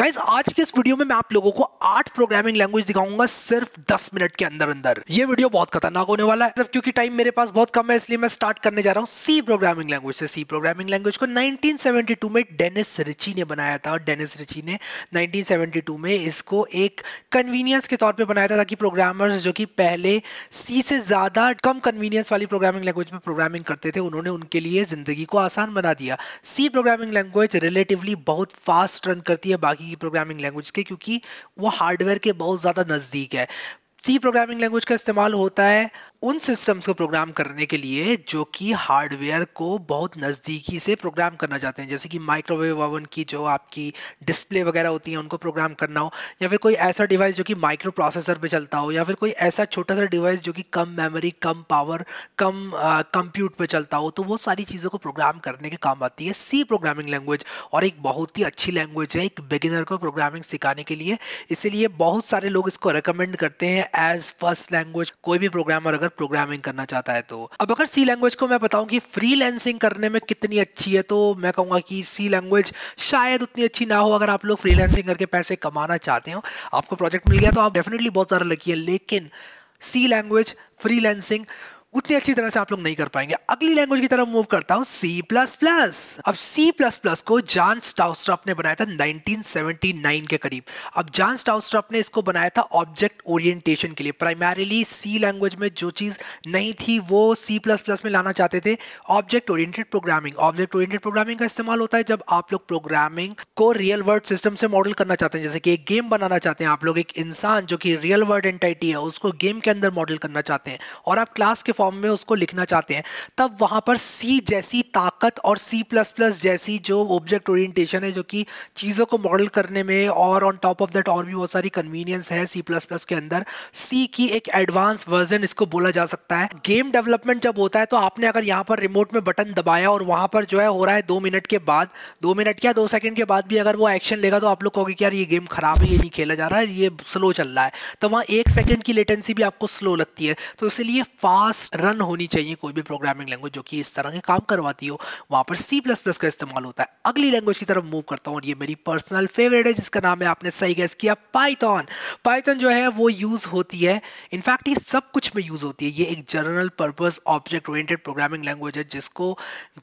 Guys आज के इस वीडियो में मैं आप लोगों को आठ प्रोग्रामिंग लैंग्वेज दिखाऊंगा सिर्फ दस मिनट के अंदर अंदर ये वीडियो बहुत खतरनाक होने वाला है क्योंकि टाइम मेरे पास बहुत कम है इसलिए मैं स्टार्ट करने जा रहा हूँ सी प्रोग्रामिंग लैंग्वेज से सी प्रोग्रामिंग लैंग्वेज को नाइनटीन में डेनिस रिची ने बनाया था और डेनिस रिची ने नाइनटीन में इसको एक कन्वीनियंस के तौर पर बनाया था ताकि प्रोग्रामर्स जो कि पहले सी से ज्यादा कम कन्वीनियंस वाली प्रोग्रामिंग लैंग्वेज में प्रोग्रामिंग करते थे उन्होंने उनके लिए जिंदगी को आसान बना दिया सी प्रोग्रामिंग लैंग्वेज रिलेटिवली बहुत फास्ट रन करती है बाकी की प्रोग्रामिंग लैंग्वेज के क्योंकि वो हार्डवेयर के बहुत ज़्यादा नज़दीक है सी प्रोग्रामिंग लैंग्वेज का इस्तेमाल होता है उन सिस्टम्स को प्रोग्राम करने के लिए जो कि हार्डवेयर को बहुत नज़दीकी से प्रोग्राम करना चाहते हैं जैसे कि माइक्रोवेव ओवन की जो आपकी डिस्प्ले वगैरह होती है उनको प्रोग्राम करना हो या फिर कोई ऐसा डिवाइस जो कि माइक्रो प्रोसेसर पर चलता हो या फिर कोई ऐसा छोटा सा डिवाइस जो कि कम मेमोरी कम पावर कम कंप्यूट पर चलता हो तो वो सारी चीज़ों को प्रोग्राम करने के काम आती है सी प्रोग्रामिंग लैंग्वेज और एक बहुत ही अच्छी लैंग्वेज है एक बिगिनर को प्रोग्रामिंग सिखाने के लिए इसीलिए बहुत सारे लोग इसको रिकमेंड करते हैं एज फर्स्ट लैंग्वेज कोई भी प्रोग्रामर अगर प्रोग्रामिंग करना चाहता है तो अब अगर सी लैंग्वेज को मैं बताऊं कि फ्री करने में कितनी अच्छी है तो मैं कहूंगा कि सी लैंग्वेज शायद उतनी अच्छी ना हो अगर आप लोग फ्री करके पैसे कमाना चाहते हो आपको प्रोजेक्ट मिल गया तो आप डेफिनेटली बहुत सारा लकी है लेकिन सी लैंग्वेज फ्री उतनी अच्छी तरह से आप लोग नहीं कर पाएंगे अगली लैंग्वेज की तरफ मूव करता हूँ सी प्लस प्लस अब सी प्लस प्लस को जान स्टाउस्ट्रप ने बनाया था 1979 के करीब अब जान स्टाउस्ट्रप ने इसको बनाया था ऑब्जेक्ट ओरिएंटेशन के लिए प्राइमरीली सी लैंग्वेज में जो चीज़ नहीं थी वो सी प्लस प्लस में लाना चाहते थे object oriented programming object oriented programming का इस्तेमाल होता है जब आप लोग प्रोग्रामिंग को रियल वर्ल्ड सिस्टम से मॉडल करना चाहते हैं जैसे कि एक गेम बनाना चाहते हैं आप लोग एक इंसान जो कि रियल वर्ल्ड एंटाइटी है उसको गेम के अंदर मॉडल करना चाहते हैं और आप क्लास के फॉर्म में उसको लिखना चाहते हैं तब वहाँ पर सी जैसी ताकत और सी प्लस प्लस जैसी जो ऑब्जेक्ट ओरिएंटेशन है जो कि चीज़ों को मॉडल करने में और ऑन टॉप ऑफ दैट और भी बहुत सारी कन्वीनियंस है सी प्लस प्लस के अंदर सी की एक एडवांस वर्जन इसको बोला जा सकता है गेम डेवलपमेंट जब होता है तो आपने अगर यहाँ पर रिमोट में बटन दबाया और वहाँ पर जो है हो रहा है दो मिनट के बाद दो मिनट क्या दो सेकंड के बाद भी अगर वो एक्शन लेगा तो आप लोग कहोगे कि यार ये गेम खराब है ये नहीं खेला जा रहा है ये स्लो चल रहा है तो वहाँ एक सेकेंड की लेटेंसी भी आपको स्लो लगती है तो इसलिए फास्ट रन होनी चाहिए कोई भी प्रोग्रामिंग लैंग्वेज जो कि इस तरह के काम करवाती हो वहाँ पर सी प्लस प्लस का इस्तेमाल होता है अगली लैंग्वेज की तरफ मूव करता हूँ और ये मेरी पर्सनल फेवरेट है जिसका नाम है आपने सही गैस किया पाइथन पाइथन जो है वो यूज़ होती है इनफैक्ट ये सब कुछ में यूज़ होती है ये एक general purpose object oriented programming language है जिसको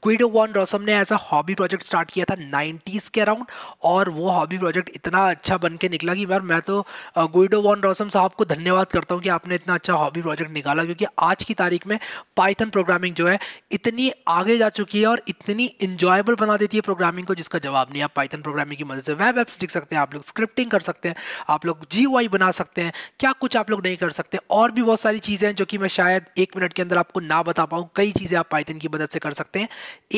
क्विडो वन रॉसम ने as a hobby project start किया था नाइन्टीज़ के अराउंड और वो हॉबी प्रोजेक्ट इतना अच्छा बन के निकला कि यार मैं तो गुइडो वॉन रॉसम साहब को धन्यवाद करता हूँ कि आपने इतना अच्छा हॉबी प्रोजेक्ट निकाला क्योंकि आज की तारीख तारीख में पाइथन प्रोग्रामिंग जो है इतनी आगे जा चुकी है और इतनी इंजॉयबल बना देती है प्रोग्रामिंग को जिसका जवाब नहीं आप पाइथन प्रोग्रामिंग की मदद से वेब एप्स लिख सकते हैं आप लोग स्क्रिप्टिंग कर सकते हैं आप लोग जी बना सकते हैं क्या कुछ आप लोग नहीं कर सकते और भी बहुत सारी चीज़ें हैं जो कि मैं शायद एक मिनट के अंदर आपको ना बता पाऊँ कई चीज़ें आप पाइथन की मदद से कर सकते हैं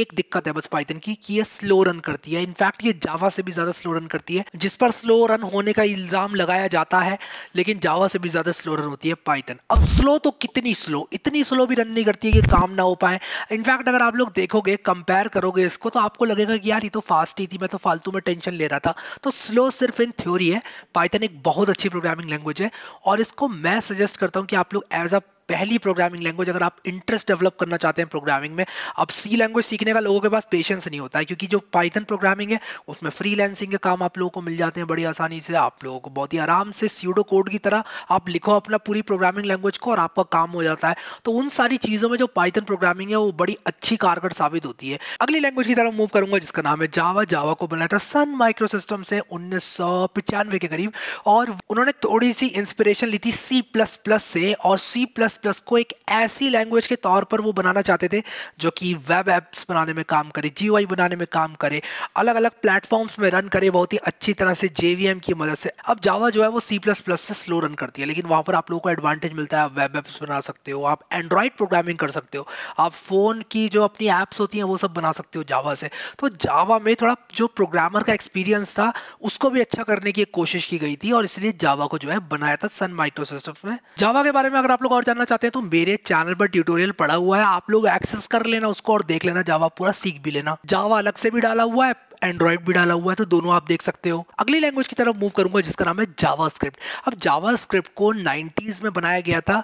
एक दिक्कत है बस पाइथन की कि ये स्लो रन करती है इनफैक्ट ये जावा से भी ज़्यादा स्लो रन करती है जिस पर स्लो रन होने का इल्ज़ाम लगाया जाता है लेकिन जावा से भी ज़्यादा स्लो रन होती है पाइथन अब स्लो तो कितनी स्लो इतनी स्लो भी रन नहीं करती है कि काम ना हो पाए इनफैक्ट अगर आप लोग देखोगे कंपेयर करोगे इसको तो आपको लगेगा कि यार ये तो फास्ट ही थी मैं तो फालतू में टेंशन ले रहा था तो स्लो सिर्फ इन थ्योरी है पाइथन एक बहुत अच्छी प्रोग्रामिंग लैंग्वेज है और इसको मैं सजेस्ट करता हूँ कि आप लोग एज अ पहली प्रोग्रामिंग लैंग्वेज अगर आप इंटरेस्ट डेवलप करना चाहते हैं प्रोग्रामिंग में अब सी लैंग्वेज सीखने का लोगों के पास पेशेंस नहीं होता है क्योंकि जो पाइथन प्रोग्रामिंग है उसमें फ्री के काम आप लोगों को मिल जाते हैं बड़ी आसानी से आप लोगों को बहुत ही आराम से सीडो कोड की तरह आप लिखो अपना पूरी प्रोग्रामिंग लैंग्वेज को और आपका काम हो जाता है तो उन सारी चीज़ों में जो पाइथन प्रोग्रामिंग है वो बड़ी अच्छी कारगर साबित होती है अगली लैंग्वेज की तरफ मूव करूंगा जिसका नाम है जावा जावा को बनाया था सन माइक्रो सिस्टम से उन्नीस के करीब और उन्होंने थोड़ी सी इंस्पिरेशन ली थी सी प्लस प्लस से और सी प्लस प्लस को एक ऐसी लैंग्वेज के तौर पर वो बनाना चाहते थे जो कि वेब एप्स बनाने में काम करे जी बनाने में काम करे अलग अलग प्लेटफॉर्म्स में रन करे बहुत ही अच्छी तरह से जे की मदद से अब जावा जो है वो सी प्लस प्लस से स्लो रन करती है लेकिन वहाँ पर आप लोगों को एडवांटेज मिलता है आप वेब एप्स बना सकते हो आप एंड्रॉयड प्रोग्रामिंग कर सकते हो आप फ़ोन की जो अपनी ऐप्स होती हैं वो सब बना सकते हो जावा से तो जावा में थोड़ा जो प्रोग्रामर का एक्सपीरियंस था उसको भी अच्छा करने की कोशिश की गई थी और इसलिए जावा को जो है बनाया था सन माइक्रोसिस्टम में जावा के बारे में अगर आप लोग और जानना करना चाहते हैं तो मेरे चैनल पर ट्यूटोरियल पड़ा हुआ है आप लोग एक्सेस कर लेना उसको और देख लेना जावा पूरा सीख भी लेना जावा अलग से भी डाला हुआ है एंड्रॉइड भी डाला हुआ है तो दोनों आप देख सकते हो अगली लैंग्वेज की तरफ मूव करूंगा जिसका नाम है जावा अब जावा को नाइन्टीज में बनाया गया था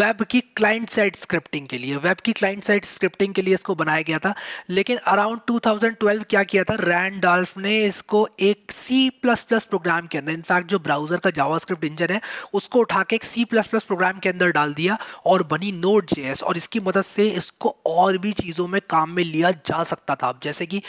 वेब की क्लाइंट साइड स्क्रिप्टिंग के लिए वेब की क्लाइंट साइड स्क्रिप्टिंग के लिए इसको बनाया गया था लेकिन अराउंड 2012 क्या किया था रैंड ने इसको एक सी प्लस प्लस प्रोग्राम के अंदर इनफैक्ट जो ब्राउजर का जावा इंजन है उसको उठा के एक सी प्लस प्लस प्रोग्राम के अंदर डाल दिया और बनी नोट जे और इसकी मदद से इसको और भी चीज़ों में काम में लिया जा सकता था जैसे कि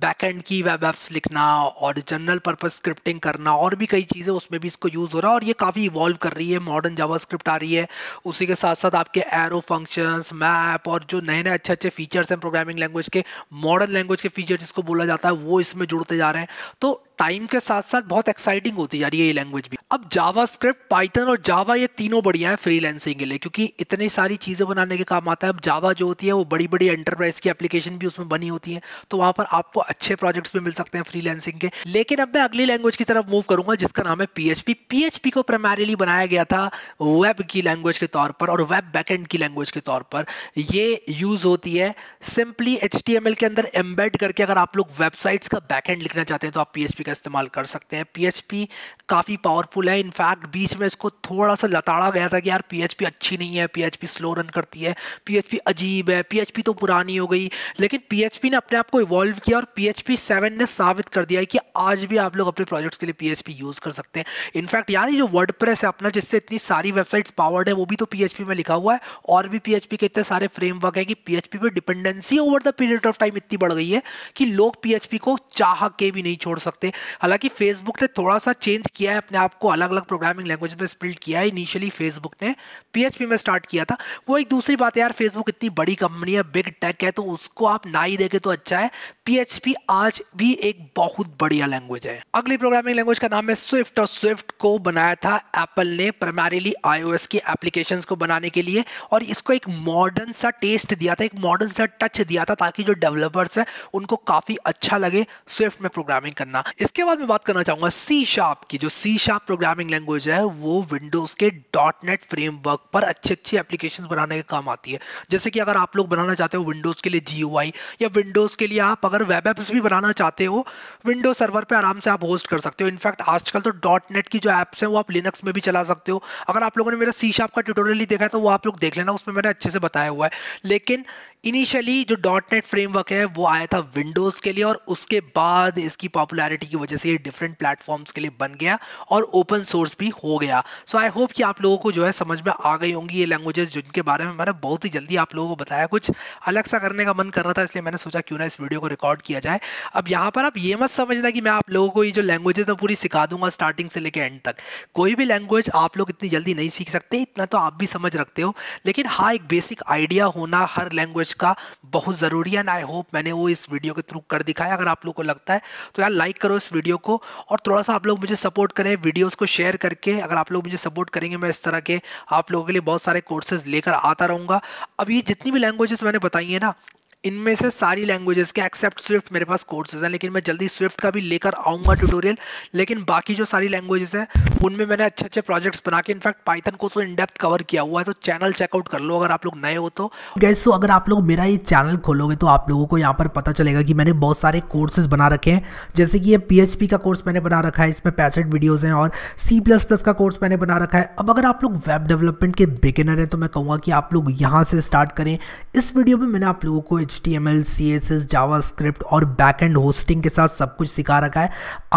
बैकएंड की वेब एप्स लिखना और जनरल पर्पज स्क्रिप्टिंग करना और भी कई चीज़ें उसमें भी इसको यूज़ हो रहा है और ये काफ़ी इवॉल्व कर रही है मॉडर्न जावास्क्रिप्ट स्क्रिप्ट आ रही है उसी के साथ साथ आपके एरो फंक्शंस मैप और जो नए नए अच्छे अच्छे फीचर्स हैं प्रोग्रामिंग लैंग्वेज के मॉडर्न लैंग्वेज के फीचर जिसको बोला जाता है वो इसमें जुड़ते जा रहे हैं तो टाइम के साथ साथ बहुत एक्साइटिंग होती जा रही है ये लैंग्वेज भी अब जावा स्क्रिप्ट पाइथन और जावा ये तीनों बढ़िया हैं फ्रीलैंसिंग के लिए क्योंकि इतनी सारी चीज़ें बनाने के काम आता है अब जावा जो होती है वो बड़ी बड़ी एंटरप्राइज की एप्लीकेशन भी उसमें बनी होती है तो वहाँ पर आपको अच्छे प्रोजेक्ट्स भी मिल सकते हैं फ्रीलैंसिंग के लेकिन अब मैं अगली लैंग्वेज की तरफ मूव करूंगा जिसका नाम है पी एच को प्राइमरीली बनाया गया था वेब की लैंग्वेज के तौर पर और वेब बैकेंड की लैंग्वेज के तौर पर ये यूज़ होती है सिंपली एच के अंदर एम्बेड करके अगर आप लोग वेबसाइट्स का बैकेंड लिखना चाहते हैं तो आप पीएचपी का इस्तेमाल कर सकते हैं पी काफ़ी पावरफुल है इनफैक्ट बीच में इसको थोड़ा सा लताड़ा गया था कि यार पीएचपी अच्छी नहीं है पीएचपी स्लो रन करती है पीएचपी अजीब है पीएचपी तो पुरानी हो गई लेकिन पीएचपी ने अपने आप को इवॉल्व किया और पीएचपी सेवन ने साबित कर दिया है कि आज भी आप लोग अपने प्रोजेक्ट्स के लिए पी यूज़ कर सकते हैं इनफैक्ट यार जो वर्ड है अपना जिससे इतनी सारी वेबसाइट्स पावर्ड है वो भी तो पी में लिखा हुआ है और भी पी के इतने सारे फ्रेमवर्क हैं कि पी पर dependency over the period of time इतनी बढ़ गई है कि लोग पी को चाह के भी नहीं छोड़ सकते हालांकि फेसबुक ने थोड़ा सा चेंज किया है अपने आप को अलग अलग प्रोग्रामिंग लैंग्वेज में स्प्लिट किया है इनिशियली फेसबुक ने पीएचपी में स्टार्ट किया था वो एक दूसरी बात है यार फेसबुक इतनी बड़ी कंपनी है बिग टेक है तो उसको आप ना ही देखें तो अच्छा है पीएचपी आज भी एक बहुत बढ़िया लैंग्वेज है अगली प्रोग्रामिंग लैंग्वेज का नाम है स्विफ्ट और स्विफ्ट को बनाया था एप्पल ने प्राइमरीली आईओएस की एप्लीकेशंस को बनाने के लिए और इसको एक मॉडर्न सा टेस्ट दिया था एक मॉडर्न सा टच दिया था ताकि जो डेवलपर्स हैं उनको काफ़ी अच्छा लगे स्विफ्ट में प्रोग्रामिंग करना इसके बाद मैं बात करना चाहूंगा सी शार्प की जो सी शार्प प्रोग्रामिंग लैंग्वेज है वो विंडोज़ के डॉट नेट फ्रेमवर्क पर अच्छी अच्छी एप्लीकेशन बनाने के काम आती है जैसे कि अगर आप लोग बनाना चाहते हो विंडोज़ के लिए जी या विंडोज़ के लिए आप अगर पर वेब एप्स भी बनाना चाहते हो विंडो सर्वर पे आराम से आप होस्ट कर सकते हो इनफैक्ट आजकल तो डॉट नेट की जो एप्स हैं वो आप लिनक्स में भी चला सकते हो अगर आप लोगों ने मेरा सी शार्प का ट्यूटोरियल ही देखा है तो वो आप लोग देख लेना उसमें मैंने अच्छे से बताया हुआ है लेकिन इनिशियली जो डॉट नेट फ्रेमवर्क है वो आया था विंडोज़ के लिए और उसके बाद इसकी पॉपुलैरिटी की वजह से ये डिफरेंट प्लेटफॉर्म्स के लिए बन गया और ओपन सोर्स भी हो गया सो आई होप कि आप लोगों को जो है समझ में आ गई होंगी ये लैंग्वेजेस जिनके बारे में मैंने बहुत ही जल्दी आप लोगों को बताया कुछ अलग सा करने का मन कर रहा था इसलिए मैंने सोचा क्यों ना इस वीडियो को रिकॉर्ड किया जाए अब यहाँ पर आप ये मत समझना कि मैं आप लोगों को ये जो लैंग्वेजेज मैं पूरी सिखा दूंगा स्टार्टिंग से लेकर एंड तक कोई भी लैंग्वेज आप लोग इतनी जल्दी नहीं सीख सकते इतना तो आप भी समझ रखते हो लेकिन हाँ एक बेसिक आइडिया होना हर लैंग्वेज रिसर्च का बहुत ज़रूरी है एंड आई होप मैंने वो इस वीडियो के थ्रू कर दिखाया अगर आप लोग को लगता है तो यार लाइक करो इस वीडियो को और थोड़ा सा आप लोग मुझे सपोर्ट करें वीडियोज़ को शेयर करके अगर आप लोग मुझे सपोर्ट करेंगे मैं इस तरह के आप लोगों के लिए बहुत सारे कोर्सेज लेकर आता रहूँगा अभी जितनी भी लैंग्वेजेस मैंने बताई है ना इनमें से सारी लैंग्वेजेस के एक्सेप्ट स्विफ्ट मेरे पास कोर्सेज हैं लेकिन मैं जल्दी स्विफ्ट का भी लेकर आऊँगा ट्यूटोरियल लेकिन बाकी जो सारी लैंग्वेजेस हैं उनमें मैंने अच्छे अच्छे प्रोजेक्ट्स बना के इनफैक्ट पाइथन को तो इन डेप्थ कवर किया हुआ है तो चैनल चेकआउट कर लो अगर आप लोग नए हो तो गैस सो अगर आप लोग मेरा ये चैनल खोलोगे तो आप लोगों को यहाँ पर पता चलेगा कि मैंने बहुत सारे कोर्सेज बना रखे हैं जैसे कि ये पी का कोर्स मैंने बना रखा है इसमें पैसेट वीडियोज़ हैं और सी प्लस प्लस का कोर्स मैंने बना रखा है अब अगर आप लोग वेब डेवलपमेंट के बिगिनर हैं तो मैं कहूँगा कि आप लोग यहाँ से स्टार्ट करें इस वीडियो में मैंने आप लोगों को H T M L C S S JavaScript और बैक एंड होस्टिंग के साथ सब कुछ सिखा रखा है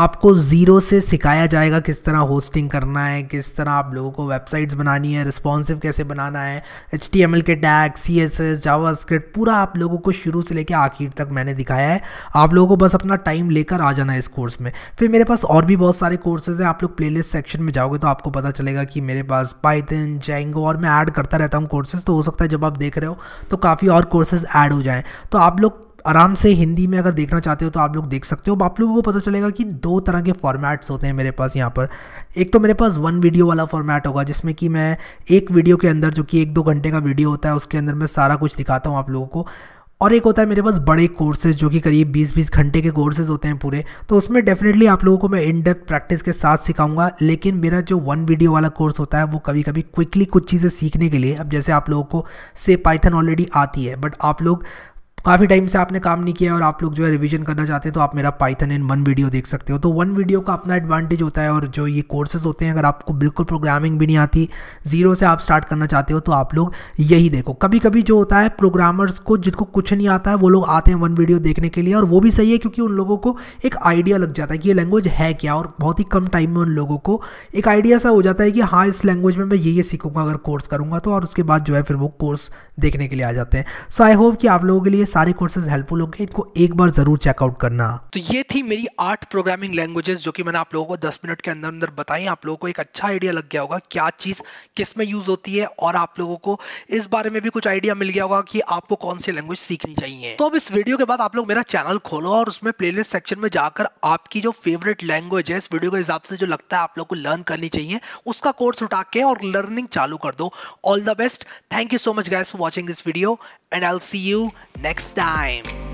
आपको ज़ीरो से सिखाया जाएगा किस तरह होस्टिंग करना है किस तरह आप लोगों को वेबसाइट्स बनानी है रिस्पॉन्सिव कैसे बनाना है एच टी एम एल के tag C S S JavaScript पूरा आप लोगों को शुरू से लेकर आखिर तक मैंने दिखाया है आप लोगों को बस अपना टाइम लेकर आ जाना है इस कोर्स में फिर मेरे पास और भी बहुत सारे कोर्सेज हैं आप लोग प्लेलिस्ट सेक्शन में जाओगे तो आपको पता चलेगा कि मेरे पास पाइथन जेंगो और मैं ऐड करता रहता हूँ कोर्सेज तो हो सकता है जब आप देख रहे हो तो काफ़ी और कोर्सेज ऐड हो जाए है तो आप लोग आराम से हिंदी में अगर देखना चाहते हो तो आप लोग देख सकते हो आप लोगों को पता चलेगा कि दो तरह के फॉर्मेट्स होते हैं मेरे पास यहाँ पर एक तो मेरे पास वन वीडियो वाला फॉर्मेट होगा जिसमें कि मैं एक वीडियो के अंदर जो कि एक दो घंटे का वीडियो होता है उसके अंदर मैं सारा कुछ दिखाता हूँ आप लोगों को और एक होता है मेरे पास बड़े कोर्सेज जो कि करीब 20-20 घंटे के कोर्सेज होते हैं पूरे तो उसमें डेफिनेटली आप लोगों को मैं इन डेप्थ प्रैक्टिस के साथ सिखाऊंगा लेकिन मेरा जो वन वीडियो वाला कोर्स होता है वो कभी कभी क्विकली कुछ चीज़ें सीखने के लिए अब जैसे आप लोगों को से पाइथन ऑलरेडी आती है बट आप लोग काफ़ी टाइम से आपने काम नहीं किया और आप लोग जो है रिवीजन करना चाहते हैं तो आप मेरा पाइथन इन वन वीडियो देख सकते हो तो वन वीडियो का अपना एडवांटेज होता है और जो ये कोर्सेज होते हैं अगर आपको बिल्कुल प्रोग्रामिंग भी नहीं आती जीरो से आप स्टार्ट करना चाहते हो तो आप लोग यही देखो कभी कभी जो होता है प्रोग्रामर्स को जिनको कुछ नहीं आता है वो लोग आते हैं वन वीडियो देखने के लिए और वो भी सही है क्योंकि उन लोगों को एक आइडिया लग जाता है कि ये लैंग्वेज है क्या और बहुत ही कम टाइम में उन लोगों को एक आइडिया सा हो जाता है कि हाँ इस लैंग्वेज में मैं ये ये सीखूंगा अगर कोर्स करूँगा तो और उसके बाद जो है फिर वो कोर्स देखने के लिए आ जाते हैं सो आई होप कि आप लोगों के लिए सारे कोर्सेज हेल्पफुल होंगे इनको एक बार जरूर चेकआउट करना तो ये थी मेरी आठ प्रोग्रामिंग लैंग्वेजेस जो कि मैंने आप लोगों को दस मिनट के अंदर अंदर बताई आप लोगों को एक अच्छा आइडिया लग गया होगा क्या चीज़ किस में यूज़ होती है और आप लोगों को इस बारे में भी कुछ आइडिया मिल गया होगा कि आपको कौन सी लैंग्वेज सीखनी चाहिए तो अब इस वीडियो के बाद आप लोग मेरा चैनल खोलो और उसमें प्ले सेक्शन में जाकर आपकी जो फेवरेट लैंग्वेज है इस वीडियो के हिसाब से जो लगता है आप लोग को लर्न करनी चाहिए उसका कोर्स उठा के और लर्निंग चालू कर दो all the best thank you so much guys for watching this video and I see you next next time.